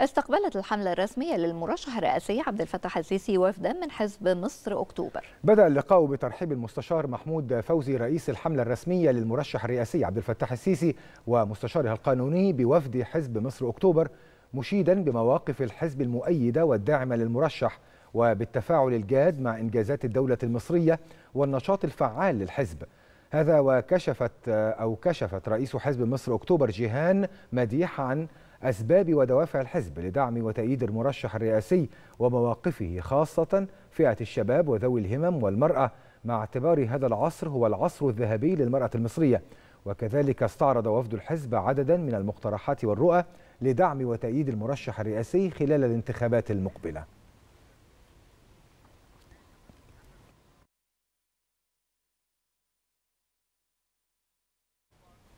استقبلت الحملة الرسمية للمرشح الرئاسي عبد الفتاح السيسي وفدا من حزب مصر أكتوبر بدأ اللقاء بترحيب المستشار محمود فوزي رئيس الحملة الرسمية للمرشح الرئاسي عبد الفتاح السيسي ومستشاره القانوني بوفد حزب مصر أكتوبر مشيدا بمواقف الحزب المؤيدة والداعمة للمرشح وبالتفاعل الجاد مع إنجازات الدولة المصرية والنشاط الفعال للحزب هذا وكشفت أو كشفت رئيس حزب مصر أكتوبر جيهان مديح عن أسباب ودوافع الحزب لدعم وتأييد المرشح الرئاسي ومواقفه خاصة فئة الشباب وذوي الهمم والمرأة مع اعتبار هذا العصر هو العصر الذهبي للمرأة المصرية وكذلك استعرض وفد الحزب عددا من المقترحات والرؤى لدعم وتأييد المرشح الرئاسي خلال الانتخابات المقبلة